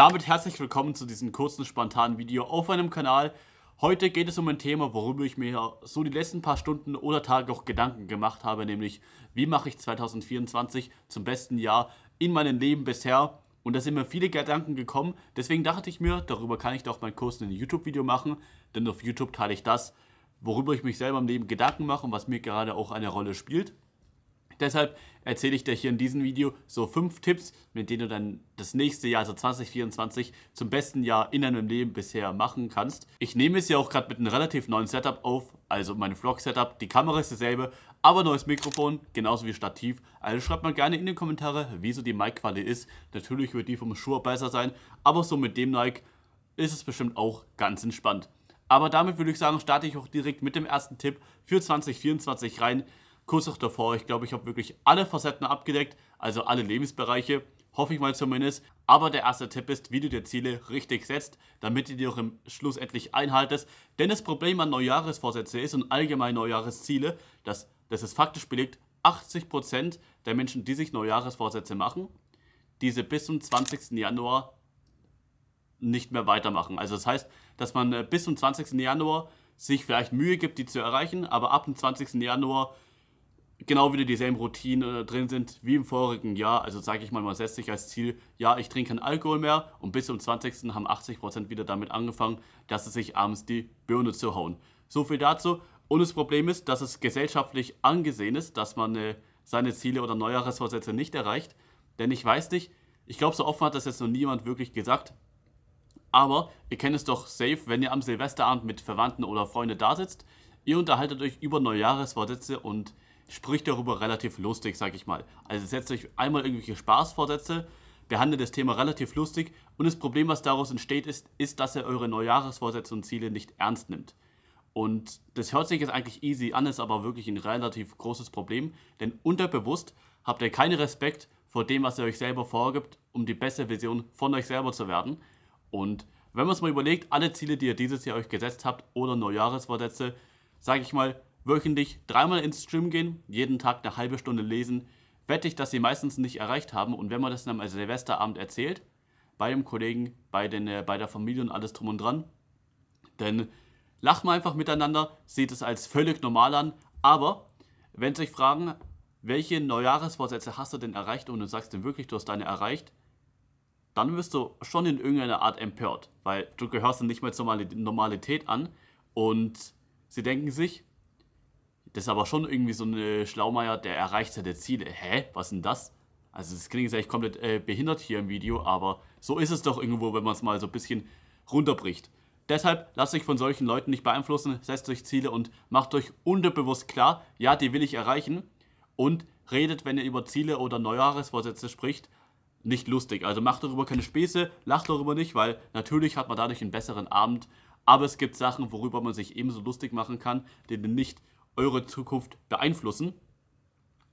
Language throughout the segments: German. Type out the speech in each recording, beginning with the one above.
Damit herzlich willkommen zu diesem kurzen, spontanen Video auf meinem Kanal. Heute geht es um ein Thema, worüber ich mir so die letzten paar Stunden oder Tage auch Gedanken gemacht habe, nämlich wie mache ich 2024 zum besten Jahr in meinem Leben bisher. Und da sind mir viele Gedanken gekommen, deswegen dachte ich mir, darüber kann ich doch meinen Kurs in ein YouTube-Video machen, denn auf YouTube teile ich das, worüber ich mich selber im Leben Gedanken mache und was mir gerade auch eine Rolle spielt. Deshalb erzähle ich dir hier in diesem Video so fünf Tipps, mit denen du dann das nächste Jahr, also 2024, zum besten Jahr in deinem Leben bisher machen kannst. Ich nehme es ja auch gerade mit einem relativ neuen Setup auf, also mein Vlog-Setup. Die Kamera ist dieselbe, aber neues Mikrofon, genauso wie Stativ. Also schreibt mal gerne in die Kommentare, wieso die Mic-Qualität ist. Natürlich wird die vom Shure besser sein, aber so mit dem Mic ist es bestimmt auch ganz entspannt. Aber damit würde ich sagen, starte ich auch direkt mit dem ersten Tipp für 2024 rein kurz noch davor. Ich glaube, ich habe wirklich alle Facetten abgedeckt, also alle Lebensbereiche, hoffe ich mal zumindest. Aber der erste Tipp ist, wie du dir Ziele richtig setzt, damit du die auch im Schluss endlich einhaltest. Denn das Problem an Neujahresvorsätze ist und allgemein Neujahresziele, dass das ist faktisch belegt, 80% der Menschen, die sich Neujahresvorsätze machen, diese bis zum 20. Januar nicht mehr weitermachen. Also das heißt, dass man äh, bis zum 20. Januar sich vielleicht Mühe gibt, die zu erreichen, aber ab dem 20. Januar genau wieder dieselben Routinen äh, drin sind wie im vorigen Jahr. Also sage ich mal, man setzt sich als Ziel, ja, ich trinke keinen Alkohol mehr und bis zum 20. haben 80% wieder damit angefangen, dass sie sich abends die Birne zu hauen. So viel dazu. Und das Problem ist, dass es gesellschaftlich angesehen ist, dass man äh, seine Ziele oder Neujahrsvorsätze nicht erreicht. Denn ich weiß nicht, ich glaube, so offen hat das jetzt noch niemand wirklich gesagt. Aber ihr kennt es doch safe, wenn ihr am Silvesterabend mit Verwandten oder Freunden da sitzt. Ihr unterhaltet euch über Neujahrsvorsätze und spricht darüber relativ lustig, sag ich mal. Also setzt euch einmal irgendwelche Spaßvorsätze, behandelt das Thema relativ lustig und das Problem, was daraus entsteht, ist, ist, dass ihr eure Neujahresvorsätze und Ziele nicht ernst nimmt. Und das hört sich jetzt eigentlich easy an, ist aber wirklich ein relativ großes Problem, denn unterbewusst habt ihr keinen Respekt vor dem, was ihr euch selber vorgibt, um die beste Vision von euch selber zu werden. Und wenn man es mal überlegt, alle Ziele, die ihr dieses Jahr euch gesetzt habt oder Neujahresvorsätze, sage ich mal, wöchentlich dreimal ins Stream gehen, jeden Tag eine halbe Stunde lesen, wette ich, dass sie meistens nicht erreicht haben. Und wenn man das dann am Silvesterabend erzählt, bei dem Kollegen, bei, den, äh, bei der Familie und alles drum und dran, dann lacht man einfach miteinander, sieht es als völlig normal an. Aber wenn sie sich fragen, welche Neujahresvorsätze hast du denn erreicht und du sagst denn wirklich, du hast deine erreicht, dann wirst du schon in irgendeiner Art empört, weil du gehörst dann nicht mehr zur Normalität an und sie denken sich, das ist aber schon irgendwie so eine Schlaumeier, der erreicht seine Ziele. Hä? Was denn das? Also das klingt jetzt eigentlich komplett äh, behindert hier im Video, aber so ist es doch irgendwo, wenn man es mal so ein bisschen runterbricht. Deshalb lasst euch von solchen Leuten nicht beeinflussen, setzt euch Ziele und macht euch unterbewusst klar, ja, die will ich erreichen. Und redet, wenn ihr über Ziele oder Neujahresvorsätze spricht, nicht lustig. Also macht darüber keine Späße, lacht darüber nicht, weil natürlich hat man dadurch einen besseren Abend. Aber es gibt Sachen, worüber man sich ebenso lustig machen kann, denen nicht eure Zukunft beeinflussen.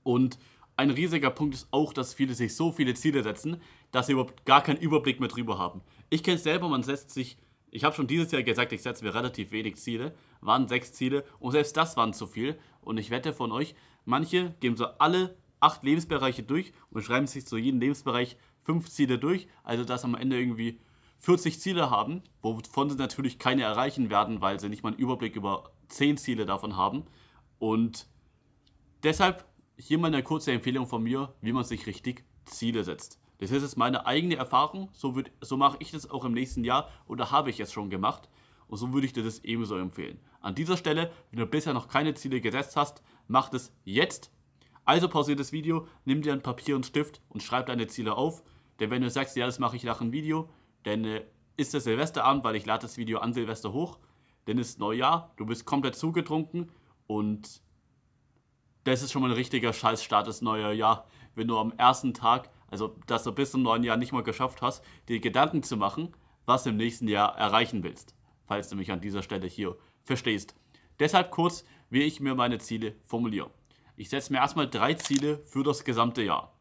Und ein riesiger Punkt ist auch, dass viele sich so viele Ziele setzen, dass sie überhaupt gar keinen Überblick mehr drüber haben. Ich kenne es selber, man setzt sich, ich habe schon dieses Jahr gesagt, ich setze mir relativ wenig Ziele, waren sechs Ziele und selbst das waren zu viel. Und ich wette von euch, manche geben so alle acht Lebensbereiche durch und schreiben sich zu jedem Lebensbereich fünf Ziele durch, also dass am Ende irgendwie 40 Ziele haben, wovon sie natürlich keine erreichen werden, weil sie nicht mal einen Überblick über zehn Ziele davon haben. Und deshalb hier mal eine kurze Empfehlung von mir, wie man sich richtig Ziele setzt. Das ist jetzt meine eigene Erfahrung, so, so mache ich das auch im nächsten Jahr oder habe ich es schon gemacht und so würde ich dir das ebenso empfehlen. An dieser Stelle, wenn du bisher noch keine Ziele gesetzt hast, mach das jetzt. Also pausiere das Video, nimm dir ein Papier und Stift und schreib deine Ziele auf, denn wenn du sagst, ja, das mache ich nach dem Video, dann äh, ist es Silvesterabend, weil ich lade das Video an Silvester hoch, dann ist Neujahr, du bist komplett zugetrunken, und das ist schon mal ein richtiger Scheißstart des neuen Jahr. Wenn du am ersten Tag, also dass du bis zum neuen Jahr nicht mal geschafft hast, dir Gedanken zu machen, was du im nächsten Jahr erreichen willst. Falls du mich an dieser Stelle hier verstehst. Deshalb kurz, wie ich mir meine Ziele formuliere. Ich setze mir erstmal drei Ziele für das gesamte Jahr.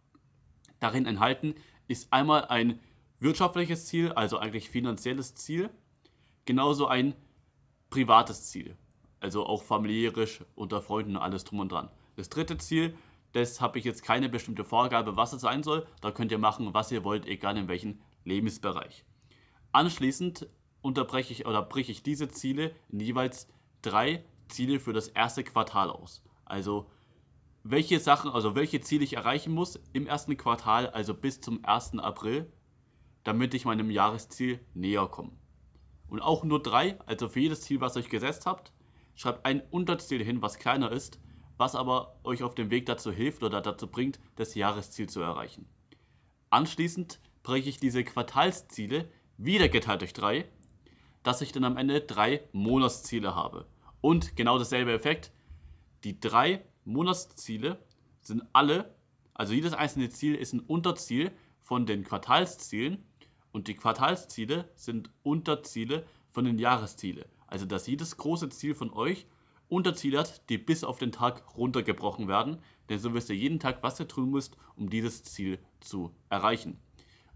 Darin enthalten ist einmal ein wirtschaftliches Ziel, also eigentlich finanzielles Ziel, genauso ein privates Ziel. Also auch familiärisch, unter Freunden, alles drum und dran. Das dritte Ziel, das habe ich jetzt keine bestimmte Vorgabe, was es sein soll. Da könnt ihr machen, was ihr wollt, egal in welchem Lebensbereich. Anschließend unterbreche ich oder breche ich diese Ziele in jeweils drei Ziele für das erste Quartal aus. Also welche Sachen, also welche Ziele ich erreichen muss im ersten Quartal, also bis zum 1. April, damit ich meinem Jahresziel näher komme. Und auch nur drei, also für jedes Ziel, was ihr euch gesetzt habt, Schreibt ein Unterziel hin, was kleiner ist, was aber euch auf dem Weg dazu hilft oder dazu bringt, das Jahresziel zu erreichen. Anschließend breche ich diese Quartalsziele wieder geteilt durch drei, dass ich dann am Ende drei Monatsziele habe. Und genau dasselbe Effekt. Die drei Monatsziele sind alle, also jedes einzelne Ziel ist ein Unterziel von den Quartalszielen und die Quartalsziele sind Unterziele von den Jahreszielen. Also, dass jedes große Ziel von euch Unterziele hat, die bis auf den Tag runtergebrochen werden, denn so wisst ihr jeden Tag, was ihr tun müsst, um dieses Ziel zu erreichen.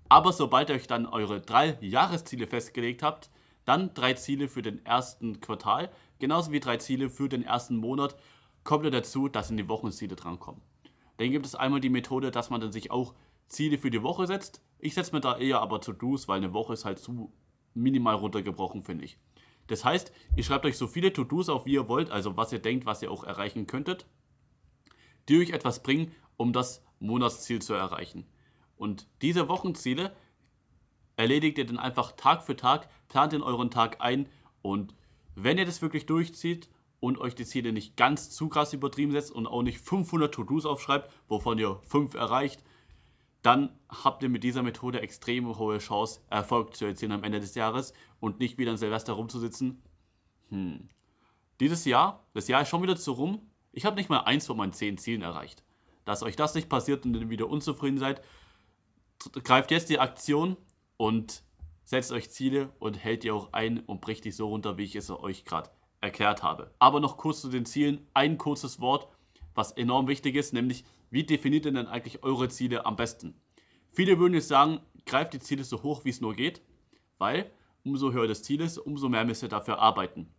Aber sobald ihr euch dann eure drei Jahresziele festgelegt habt, dann drei Ziele für den ersten Quartal, genauso wie drei Ziele für den ersten Monat, kommt ihr dazu, dass in die Wochenziele drankommen. Dann gibt es einmal die Methode, dass man dann sich auch Ziele für die Woche setzt. Ich setze mir da eher aber To-Dos, weil eine Woche ist halt zu minimal runtergebrochen, finde ich. Das heißt, ihr schreibt euch so viele To-Dos auf, wie ihr wollt, also was ihr denkt, was ihr auch erreichen könntet, die euch etwas bringen, um das Monatsziel zu erreichen. Und diese Wochenziele erledigt ihr dann einfach Tag für Tag, plant in euren Tag ein und wenn ihr das wirklich durchzieht und euch die Ziele nicht ganz zu krass übertrieben setzt und auch nicht 500 To-Dos aufschreibt, wovon ihr 5 erreicht, dann habt ihr mit dieser Methode extrem hohe Chance, Erfolg zu erzielen am Ende des Jahres und nicht wieder an Silvester rumzusitzen. Hm. Dieses Jahr, das Jahr ist schon wieder zu rum. Ich habe nicht mal eins von meinen zehn Zielen erreicht. Dass euch das nicht passiert und ihr wieder unzufrieden seid, greift jetzt die Aktion und setzt euch Ziele und hält ihr auch ein und bricht die so runter, wie ich es euch gerade erklärt habe. Aber noch kurz zu den Zielen. Ein kurzes Wort, was enorm wichtig ist, nämlich wie definiert ihr denn eigentlich eure Ziele am besten? Viele würden jetzt sagen, greift die Ziele so hoch, wie es nur geht, weil umso höher das Ziel ist, umso mehr müsst ihr dafür arbeiten.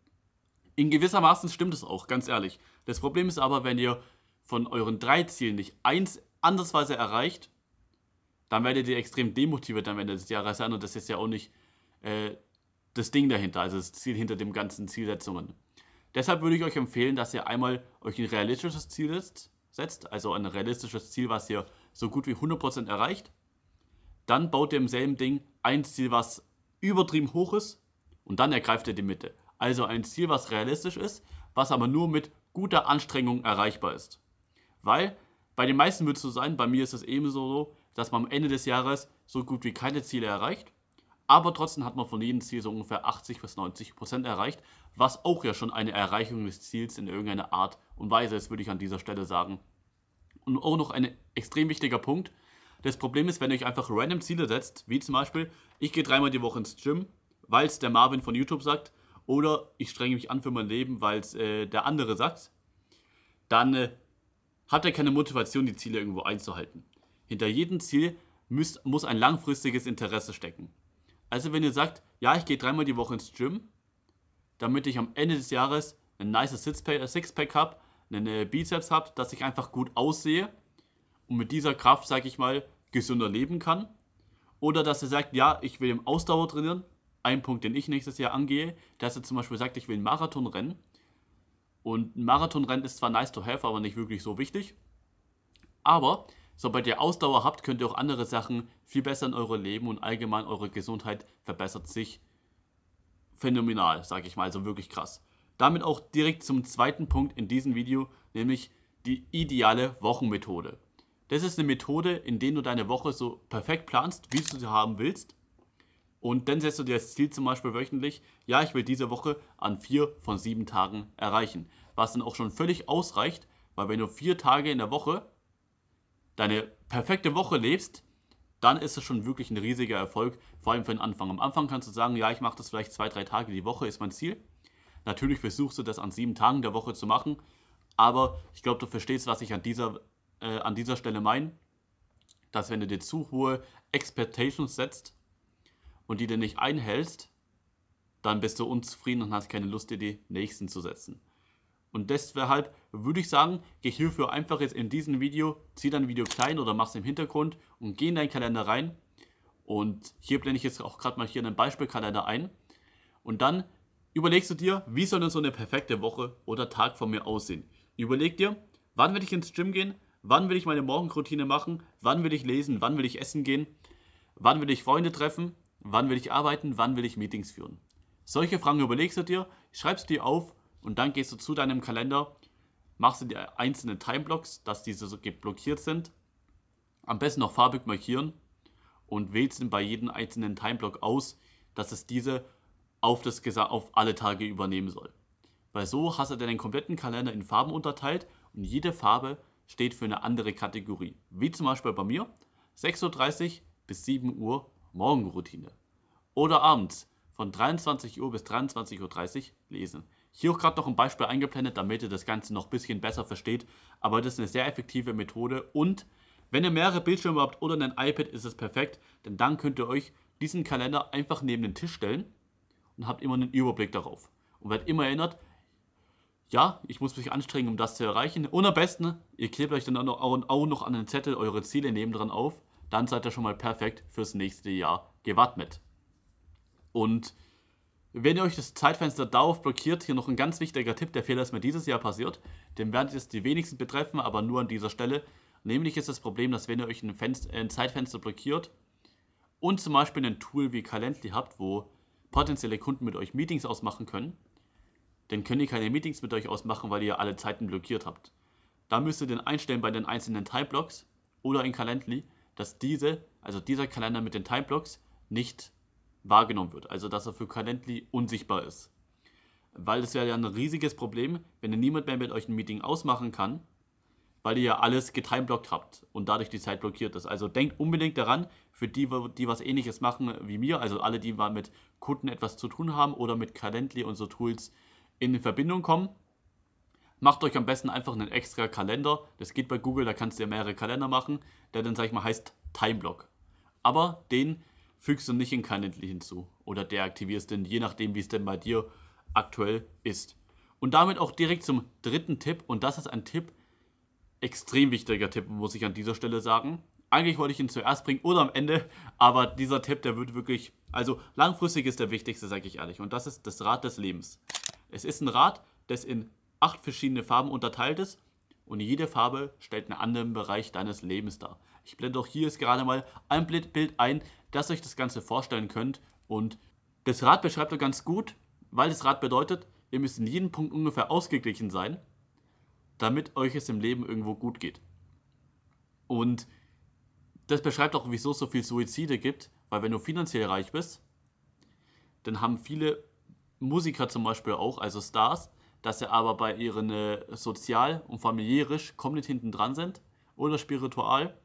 In gewissermaßen stimmt es auch, ganz ehrlich. Das Problem ist aber, wenn ihr von euren drei Zielen nicht eins andersweise erreicht, dann werdet ihr extrem demotiviert am Ende des Jahres sein und das ist ja auch nicht äh, das Ding dahinter, also das Ziel hinter den ganzen Zielsetzungen. Deshalb würde ich euch empfehlen, dass ihr einmal euch ein realistisches Ziel setzt, setzt, also ein realistisches Ziel, was ihr so gut wie 100% erreicht, dann baut ihr im selben Ding ein Ziel, was übertrieben hoch ist und dann ergreift ihr die Mitte. Also ein Ziel, was realistisch ist, was aber nur mit guter Anstrengung erreichbar ist. Weil bei den meisten wird es so sein, bei mir ist es ebenso so, dass man am Ende des Jahres so gut wie keine Ziele erreicht, aber trotzdem hat man von jedem Ziel so ungefähr 80 bis 90 Prozent erreicht, was auch ja schon eine Erreichung des Ziels in irgendeiner Art und weise ist, würde ich an dieser Stelle sagen. Und auch noch ein extrem wichtiger Punkt. Das Problem ist, wenn ihr euch einfach random Ziele setzt, wie zum Beispiel, ich gehe dreimal die Woche ins Gym, weil es der Marvin von YouTube sagt, oder ich strenge mich an für mein Leben, weil es äh, der andere sagt, dann äh, hat er keine Motivation, die Ziele irgendwo einzuhalten. Hinter jedem Ziel müsst, muss ein langfristiges Interesse stecken. Also wenn ihr sagt, ja, ich gehe dreimal die Woche ins Gym, damit ich am Ende des Jahres ein nice Sixpack, äh, Sixpack habe einen äh, Bizeps habe, dass ich einfach gut aussehe und mit dieser Kraft, sage ich mal, gesünder leben kann. Oder dass er sagt, ja, ich will im Ausdauer trainieren. Ein Punkt, den ich nächstes Jahr angehe, dass er zum Beispiel sagt, ich will einen Marathon rennen. Und ein Marathonrennen ist zwar nice to have, aber nicht wirklich so wichtig. Aber sobald ihr Ausdauer habt, könnt ihr auch andere Sachen viel besser in eurem Leben und allgemein eure Gesundheit verbessert sich phänomenal, sage ich mal, also wirklich krass. Damit auch direkt zum zweiten Punkt in diesem Video, nämlich die ideale Wochenmethode. Das ist eine Methode, in der du deine Woche so perfekt planst, wie du sie haben willst. Und dann setzt du dir das Ziel zum Beispiel wöchentlich, ja, ich will diese Woche an vier von sieben Tagen erreichen. Was dann auch schon völlig ausreicht, weil wenn du vier Tage in der Woche deine perfekte Woche lebst, dann ist es schon wirklich ein riesiger Erfolg, vor allem für den Anfang. Am Anfang kannst du sagen, ja, ich mache das vielleicht zwei, drei Tage die Woche, ist mein Ziel. Natürlich versuchst du das an sieben Tagen der Woche zu machen, aber ich glaube, du verstehst, was ich an dieser, äh, an dieser Stelle meine, dass wenn du dir zu hohe Expectations setzt und die dir nicht einhältst, dann bist du unzufrieden und hast keine Lust, dir die nächsten zu setzen. Und deshalb würde ich sagen, geh hierfür einfach jetzt in diesem Video, zieh dein Video klein oder mach es im Hintergrund und geh in deinen Kalender rein. Und hier blende ich jetzt auch gerade mal hier einen Beispielkalender ein. Und dann Überlegst du dir, wie soll denn so eine perfekte Woche oder Tag von mir aussehen? Überleg dir, wann will ich ins Gym gehen? Wann will ich meine Morgenroutine machen? Wann will ich lesen? Wann will ich essen gehen? Wann will ich Freunde treffen? Wann will ich arbeiten? Wann will ich Meetings führen? Solche Fragen überlegst du dir, schreibst du dir auf und dann gehst du zu deinem Kalender, machst du die einzelnen Timeblocks, dass diese so geblockiert sind. Am besten noch farbig markieren und wählst dann bei jedem einzelnen Timeblock aus, dass es diese auf, das, auf alle Tage übernehmen soll. Weil so hast du deinen kompletten Kalender in Farben unterteilt und jede Farbe steht für eine andere Kategorie. Wie zum Beispiel bei mir 6.30 Uhr bis 7 Uhr Morgenroutine. Oder abends von 23 Uhr bis 23.30 Uhr lesen. Hier auch gerade noch ein Beispiel eingeblendet, damit ihr das Ganze noch ein bisschen besser versteht. Aber das ist eine sehr effektive Methode und wenn ihr mehrere Bildschirme habt oder ein iPad, ist es perfekt, denn dann könnt ihr euch diesen Kalender einfach neben den Tisch stellen und habt immer einen Überblick darauf. Und werdet immer erinnert, ja, ich muss mich anstrengen, um das zu erreichen. Und am besten, ihr klebt euch dann auch noch an den Zettel eure Ziele nebendran auf. Dann seid ihr schon mal perfekt fürs nächste Jahr gewappnet. Und wenn ihr euch das Zeitfenster darauf blockiert, hier noch ein ganz wichtiger Tipp, der Fehler ist mir dieses Jahr passiert, den werden jetzt die wenigsten betreffen, aber nur an dieser Stelle. Nämlich ist das Problem, dass wenn ihr euch ein, Fenster, ein Zeitfenster blockiert und zum Beispiel ein Tool wie Calendly habt, wo potenzielle Kunden mit euch Meetings ausmachen können, dann können die keine Meetings mit euch ausmachen, weil ihr alle Zeiten blockiert habt. Da müsst ihr dann einstellen bei den einzelnen Timeblocks oder in Calendly, dass diese, also dieser Kalender mit den Timeblocks nicht wahrgenommen wird, also dass er für Calendly unsichtbar ist. Weil das wäre ja ein riesiges Problem, wenn niemand mehr mit euch ein Meeting ausmachen kann, weil ihr ja alles getimeblockt habt und dadurch die Zeit blockiert ist. Also denkt unbedingt daran, für die, die was ähnliches machen wie mir, also alle, die mal mit Kunden etwas zu tun haben oder mit Calendly und so Tools in Verbindung kommen, macht euch am besten einfach einen extra Kalender. Das geht bei Google, da kannst du ja mehrere Kalender machen, der dann, sag ich mal, heißt Timeblock. Aber den fügst du nicht in Calendly hinzu oder deaktivierst den, je nachdem, wie es denn bei dir aktuell ist. Und damit auch direkt zum dritten Tipp und das ist ein Tipp, extrem wichtiger Tipp, muss ich an dieser Stelle sagen. Eigentlich wollte ich ihn zuerst bringen oder am Ende, aber dieser Tipp, der wird wirklich, also langfristig ist der wichtigste, sage ich ehrlich. Und das ist das Rad des Lebens. Es ist ein Rad, das in acht verschiedene Farben unterteilt ist und jede Farbe stellt einen anderen Bereich deines Lebens dar. Ich blende auch hier jetzt gerade mal ein Bild ein, dass ihr euch das Ganze vorstellen könnt und das Rad beschreibt er ganz gut, weil das Rad bedeutet, ihr müsst in jedem Punkt ungefähr ausgeglichen sein damit euch es im Leben irgendwo gut geht. Und das beschreibt auch, wieso es so viele Suizide gibt, weil wenn du finanziell reich bist, dann haben viele Musiker zum Beispiel auch, also Stars, dass sie aber bei ihren äh, sozial und familiärisch komplett hinten dran sind oder spiritual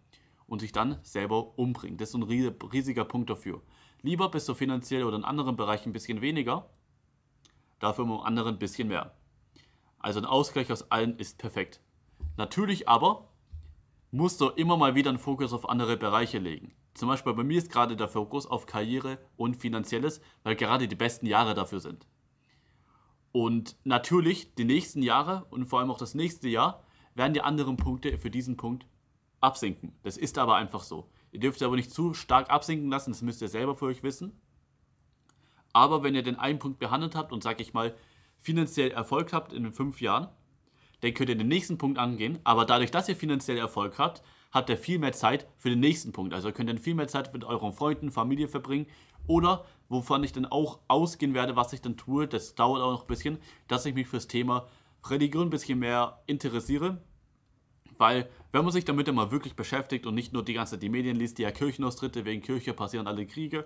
und sich dann selber umbringen. Das ist ein riesiger Punkt dafür. Lieber bist du finanziell oder in anderen Bereichen ein bisschen weniger, dafür im anderen ein bisschen mehr. Also ein Ausgleich aus allen ist perfekt. Natürlich aber musst du immer mal wieder einen Fokus auf andere Bereiche legen. Zum Beispiel bei mir ist gerade der Fokus auf Karriere und Finanzielles, weil gerade die besten Jahre dafür sind. Und natürlich, die nächsten Jahre und vor allem auch das nächste Jahr werden die anderen Punkte für diesen Punkt absinken. Das ist aber einfach so. Ihr dürft es aber nicht zu stark absinken lassen, das müsst ihr selber für euch wissen. Aber wenn ihr den einen Punkt behandelt habt und sag ich mal, finanziell Erfolg habt in fünf Jahren, dann könnt ihr den nächsten Punkt angehen. Aber dadurch, dass ihr finanziell Erfolg habt, habt ihr viel mehr Zeit für den nächsten Punkt. Also könnt ihr viel mehr Zeit mit euren Freunden, Familie verbringen. Oder wovon ich dann auch ausgehen werde, was ich dann tue, das dauert auch noch ein bisschen, dass ich mich fürs Thema Religion ein bisschen mehr interessiere. Weil, wenn man sich damit immer wirklich beschäftigt und nicht nur die ganze Zeit die Medien liest, die ja Kirchenaustritte, wegen Kirche passieren alle Kriege,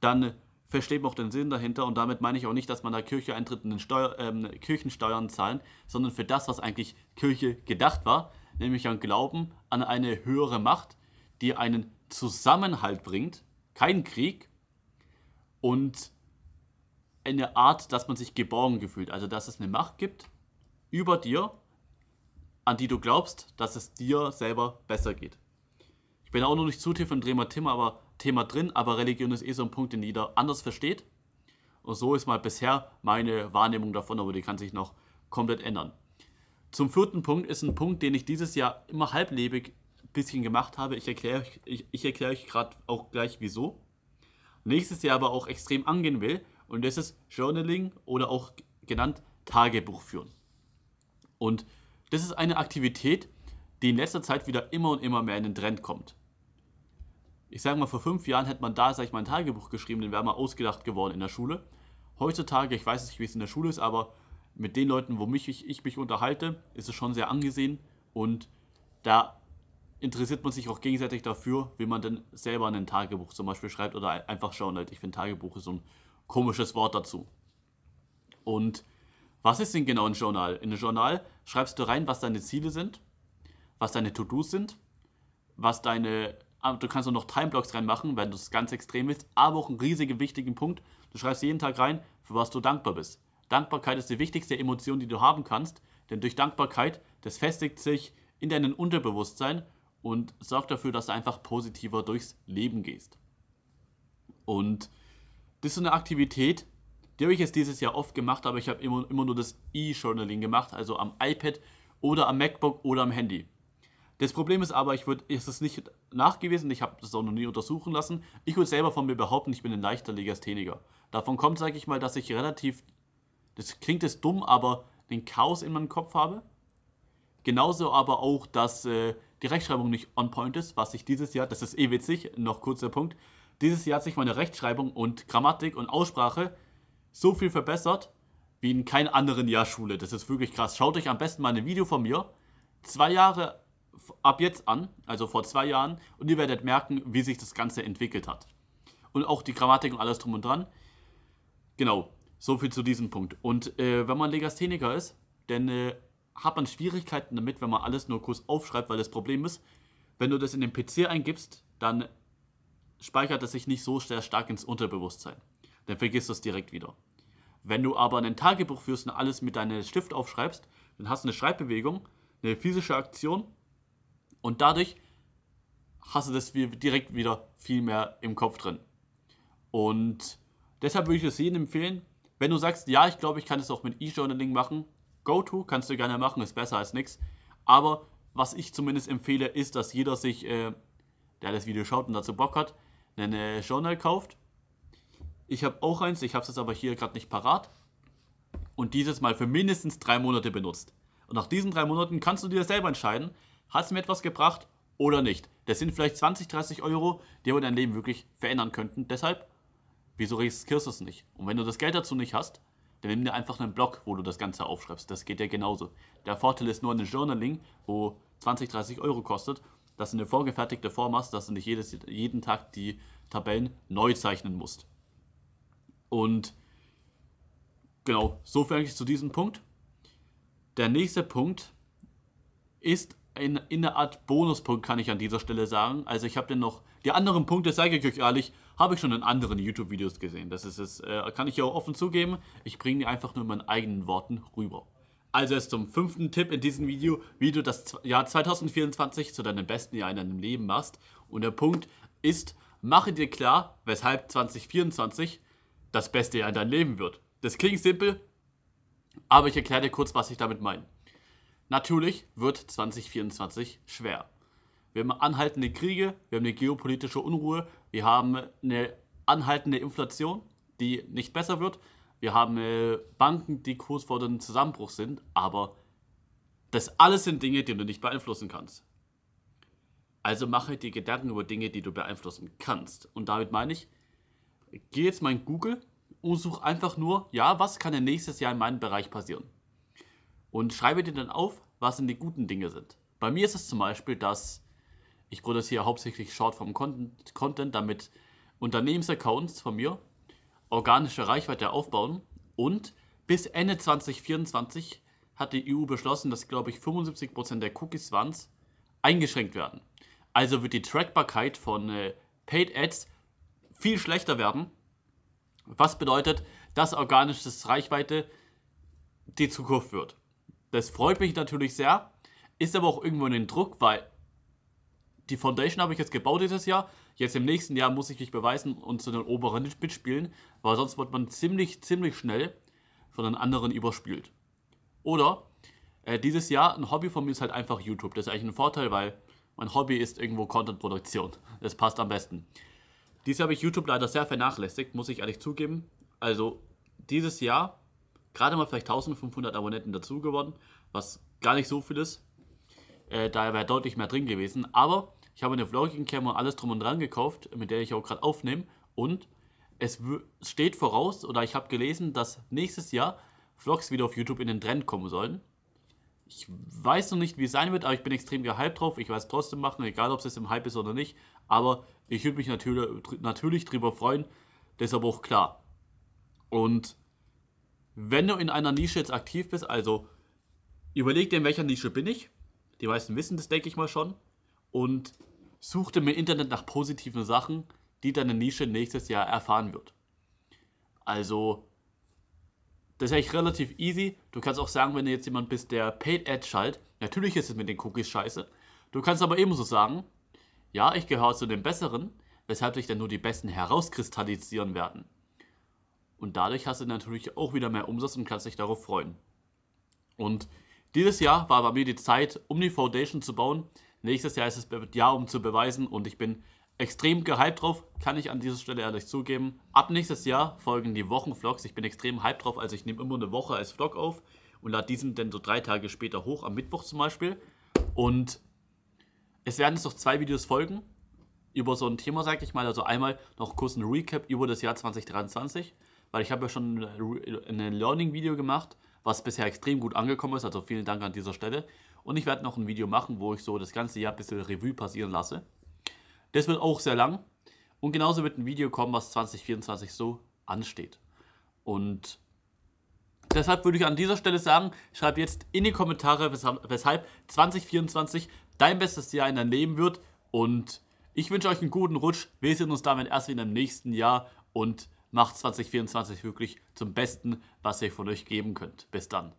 dann versteht man auch den Sinn dahinter und damit meine ich auch nicht, dass man da Kirche eintritt und Steuer, ähm, Kirchensteuern zahlen, sondern für das, was eigentlich Kirche gedacht war, nämlich an Glauben an eine höhere Macht, die einen Zusammenhalt bringt, keinen Krieg und eine Art, dass man sich geborgen gefühlt. Also, dass es eine Macht gibt über dir, an die du glaubst, dass es dir selber besser geht. Ich bin auch noch nicht zu tief in Drehmer Tim, aber Thema drin, aber Religion ist eh so ein Punkt, den jeder anders versteht. Und so ist mal bisher meine Wahrnehmung davon, aber die kann sich noch komplett ändern. Zum vierten Punkt ist ein Punkt, den ich dieses Jahr immer halblebig ein bisschen gemacht habe. Ich erkläre euch, ich, ich erkläre euch gerade auch gleich wieso. Nächstes Jahr aber auch extrem angehen will und das ist Journaling oder auch genannt Tagebuch führen. Und das ist eine Aktivität, die in letzter Zeit wieder immer und immer mehr in den Trend kommt. Ich sage mal, vor fünf Jahren hätte man da, sage ich mal, ein Tagebuch geschrieben, den wäre mal ausgedacht geworden in der Schule. Heutzutage, ich weiß nicht, wie es in der Schule ist, aber mit den Leuten, wo mich, ich, ich mich unterhalte, ist es schon sehr angesehen und da interessiert man sich auch gegenseitig dafür, wie man denn selber ein Tagebuch zum Beispiel schreibt oder einfach schauen halt. Ich finde Tagebuch ist so ein komisches Wort dazu. Und was ist denn genau ein Journal? In ein Journal schreibst du rein, was deine Ziele sind, was deine To-Dos sind, was deine aber du kannst auch noch Timeblocks reinmachen, wenn du es ganz extrem willst, aber auch einen riesigen wichtigen Punkt, du schreibst jeden Tag rein, für was du dankbar bist. Dankbarkeit ist die wichtigste Emotion, die du haben kannst, denn durch Dankbarkeit, das festigt sich in deinem Unterbewusstsein und sorgt dafür, dass du einfach positiver durchs Leben gehst. Und das ist so eine Aktivität, die habe ich jetzt dieses Jahr oft gemacht, aber ich habe immer, immer nur das E-Journaling gemacht, also am iPad oder am MacBook oder am Handy. Das Problem ist aber, ich würde, es ist nicht nachgewiesen, ich habe das auch noch nie untersuchen lassen. Ich würde selber von mir behaupten, ich bin ein leichter Legastheniker. Davon kommt, sage ich mal, dass ich relativ, das klingt jetzt dumm, aber den Chaos in meinem Kopf habe. Genauso aber auch, dass äh, die Rechtschreibung nicht on point ist, was ich dieses Jahr, das ist eh witzig, noch kurzer Punkt, dieses Jahr hat sich meine Rechtschreibung und Grammatik und Aussprache so viel verbessert, wie in keinem anderen Jahr Schule. Das ist wirklich krass. Schaut euch am besten mal ein Video von mir. Zwei Jahre ab jetzt an, also vor zwei Jahren, und ihr werdet merken, wie sich das Ganze entwickelt hat. Und auch die Grammatik und alles drum und dran. Genau, so viel zu diesem Punkt. Und äh, wenn man Legastheniker ist, dann äh, hat man Schwierigkeiten damit, wenn man alles nur kurz aufschreibt, weil das Problem ist, wenn du das in den PC eingibst, dann speichert es sich nicht so sehr stark ins Unterbewusstsein. Dann vergisst du es direkt wieder. Wenn du aber ein Tagebuch führst und alles mit deinem Stift aufschreibst, dann hast du eine Schreibbewegung, eine physische Aktion und dadurch hast du das direkt wieder viel mehr im Kopf drin. Und deshalb würde ich es jedem empfehlen, wenn du sagst, ja, ich glaube, ich kann es auch mit E-Journaling machen, Go-To kannst du gerne machen, ist besser als nichts. Aber was ich zumindest empfehle, ist, dass jeder sich, äh, der das Video schaut und dazu Bock hat, einen äh, Journal kauft. Ich habe auch eins, ich habe es jetzt aber hier gerade nicht parat. Und dieses Mal für mindestens drei Monate benutzt. Und nach diesen drei Monaten kannst du dir selber entscheiden, hat es mir etwas gebracht oder nicht? Das sind vielleicht 20, 30 Euro, die aber dein Leben wirklich verändern könnten. Deshalb, wieso riskierst du es nicht? Und wenn du das Geld dazu nicht hast, dann nimm dir einfach einen Blog, wo du das Ganze aufschreibst. Das geht ja genauso. Der Vorteil ist nur ein Journaling, wo 20, 30 Euro kostet, dass du eine vorgefertigte Form hast, dass du nicht jedes, jeden Tag die Tabellen neu zeichnen musst. Und genau, so viel eigentlich zu diesem Punkt. Der nächste Punkt ist in, in einer Art Bonuspunkt, kann ich an dieser Stelle sagen. Also ich habe den noch, die anderen Punkte, sage ich euch ehrlich, habe ich schon in anderen YouTube-Videos gesehen. Das ist es, äh, kann ich ja auch offen zugeben. Ich bringe die einfach nur in meinen eigenen Worten rüber. Also jetzt zum fünften Tipp in diesem Video, wie du das Jahr 2024 zu deinem besten Jahr in deinem Leben machst. Und der Punkt ist, mache dir klar, weshalb 2024 das beste Jahr in deinem Leben wird. Das klingt simpel, aber ich erkläre dir kurz, was ich damit meine. Natürlich wird 2024 schwer. Wir haben anhaltende Kriege, wir haben eine geopolitische Unruhe, wir haben eine anhaltende Inflation, die nicht besser wird. Wir haben äh, Banken, die kurz vor dem Zusammenbruch sind, aber das alles sind Dinge, die du nicht beeinflussen kannst. Also mache dir Gedanken über Dinge, die du beeinflussen kannst. Und damit meine ich, geh jetzt mal in Google und such einfach nur, ja, was kann denn nächstes Jahr in meinem Bereich passieren? und schreibe dir dann auf, was denn die guten Dinge sind. Bei mir ist es zum Beispiel, dass ich produziere hauptsächlich Shortform-Content, Content, damit Unternehmensaccounts von mir organische Reichweite aufbauen. Und bis Ende 2024 hat die EU beschlossen, dass, glaube ich, 75% der Cookies-Swans eingeschränkt werden. Also wird die Trackbarkeit von äh, Paid Ads viel schlechter werden. Was bedeutet, dass organisches Reichweite die Zukunft wird. Das freut mich natürlich sehr, ist aber auch irgendwo ein Druck, weil die Foundation habe ich jetzt gebaut dieses Jahr. Jetzt im nächsten Jahr muss ich mich beweisen und zu den oberen mitspielen, weil sonst wird man ziemlich, ziemlich schnell von den anderen überspielt. Oder äh, dieses Jahr, ein Hobby von mir ist halt einfach YouTube. Das ist eigentlich ein Vorteil, weil mein Hobby ist irgendwo Content-Produktion. Das passt am besten. Dieses Jahr habe ich YouTube leider sehr vernachlässigt, muss ich ehrlich zugeben. Also dieses Jahr gerade mal vielleicht 1500 Abonnenten dazu geworden, was gar nicht so viel ist. Äh, da wäre deutlich mehr drin gewesen. Aber ich habe eine Vlogging-Kamera und alles drum und dran gekauft, mit der ich auch gerade aufnehme. Und es steht voraus, oder ich habe gelesen, dass nächstes Jahr Vlogs wieder auf YouTube in den Trend kommen sollen. Ich weiß noch nicht, wie es sein wird, aber ich bin extrem gehypt drauf. Ich weiß trotzdem machen, egal ob es im Hype ist oder nicht. Aber ich würde mich natürlich, natürlich drüber freuen. Das ist aber auch klar. Und wenn du in einer Nische jetzt aktiv bist, also überleg dir, in welcher Nische bin ich. Die meisten wissen das, denke ich mal schon. Und such dir im Internet nach positiven Sachen, die deine Nische nächstes Jahr erfahren wird. Also, das ist eigentlich relativ easy. Du kannst auch sagen, wenn du jetzt jemand bist, der Paid Ad schaltet, natürlich ist es mit den Cookies scheiße. Du kannst aber ebenso sagen, ja, ich gehöre zu den Besseren, weshalb sich dann nur die Besten herauskristallisieren werden. Und dadurch hast du natürlich auch wieder mehr Umsatz und kannst dich darauf freuen. Und dieses Jahr war bei mir die Zeit, um die Foundation zu bauen. Nächstes Jahr ist es das Jahr, um zu beweisen. Und ich bin extrem gehypt drauf, kann ich an dieser Stelle ehrlich zugeben. Ab nächstes Jahr folgen die Wochenvlogs. Ich bin extrem hyped drauf. Also ich nehme immer eine Woche als Vlog auf und lade diesen dann so drei Tage später hoch, am Mittwoch zum Beispiel. Und es werden jetzt noch zwei Videos folgen über so ein Thema, sag ich mal. Also einmal noch kurz ein Recap über das Jahr 2023 weil ich habe ja schon ein Learning-Video gemacht, was bisher extrem gut angekommen ist, also vielen Dank an dieser Stelle. Und ich werde noch ein Video machen, wo ich so das ganze Jahr ein bisschen Revue passieren lasse. Das wird auch sehr lang. Und genauso wird ein Video kommen, was 2024 so ansteht. Und deshalb würde ich an dieser Stelle sagen, schreib jetzt in die Kommentare, weshalb 2024 dein bestes Jahr in deinem Leben wird. Und ich wünsche euch einen guten Rutsch. Wir sehen uns damit erst wieder im nächsten Jahr. Und macht 2024 wirklich zum Besten, was ihr von euch geben könnt. Bis dann.